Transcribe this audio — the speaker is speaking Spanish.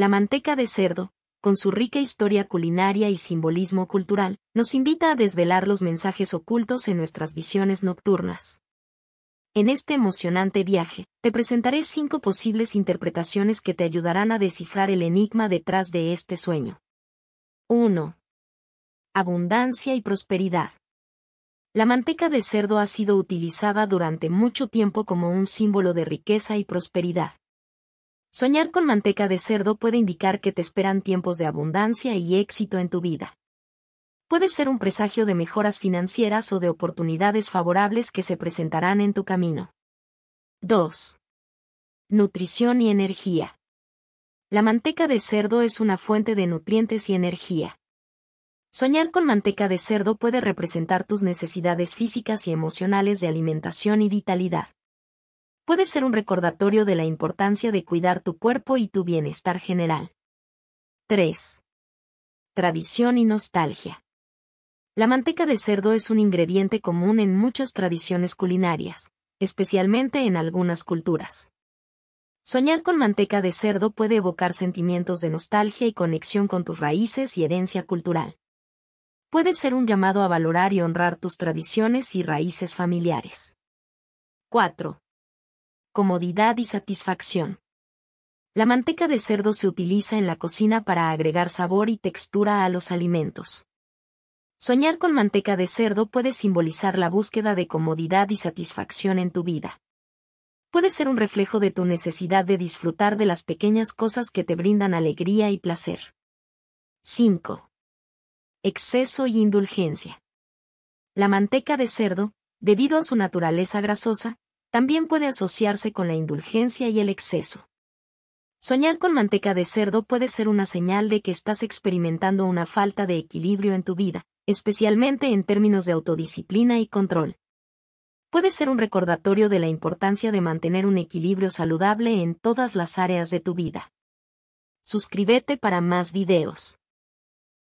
La manteca de cerdo, con su rica historia culinaria y simbolismo cultural, nos invita a desvelar los mensajes ocultos en nuestras visiones nocturnas. En este emocionante viaje, te presentaré cinco posibles interpretaciones que te ayudarán a descifrar el enigma detrás de este sueño. 1. Abundancia y prosperidad. La manteca de cerdo ha sido utilizada durante mucho tiempo como un símbolo de riqueza y prosperidad. Soñar con manteca de cerdo puede indicar que te esperan tiempos de abundancia y éxito en tu vida. Puede ser un presagio de mejoras financieras o de oportunidades favorables que se presentarán en tu camino. 2. Nutrición y energía. La manteca de cerdo es una fuente de nutrientes y energía. Soñar con manteca de cerdo puede representar tus necesidades físicas y emocionales de alimentación y vitalidad puede ser un recordatorio de la importancia de cuidar tu cuerpo y tu bienestar general. 3. Tradición y nostalgia. La manteca de cerdo es un ingrediente común en muchas tradiciones culinarias, especialmente en algunas culturas. Soñar con manteca de cerdo puede evocar sentimientos de nostalgia y conexión con tus raíces y herencia cultural. Puede ser un llamado a valorar y honrar tus tradiciones y raíces familiares. 4 comodidad y satisfacción. La manteca de cerdo se utiliza en la cocina para agregar sabor y textura a los alimentos. Soñar con manteca de cerdo puede simbolizar la búsqueda de comodidad y satisfacción en tu vida. Puede ser un reflejo de tu necesidad de disfrutar de las pequeñas cosas que te brindan alegría y placer. 5. Exceso y indulgencia. La manteca de cerdo, debido a su naturaleza grasosa, también puede asociarse con la indulgencia y el exceso. Soñar con manteca de cerdo puede ser una señal de que estás experimentando una falta de equilibrio en tu vida, especialmente en términos de autodisciplina y control. Puede ser un recordatorio de la importancia de mantener un equilibrio saludable en todas las áreas de tu vida. Suscríbete para más videos.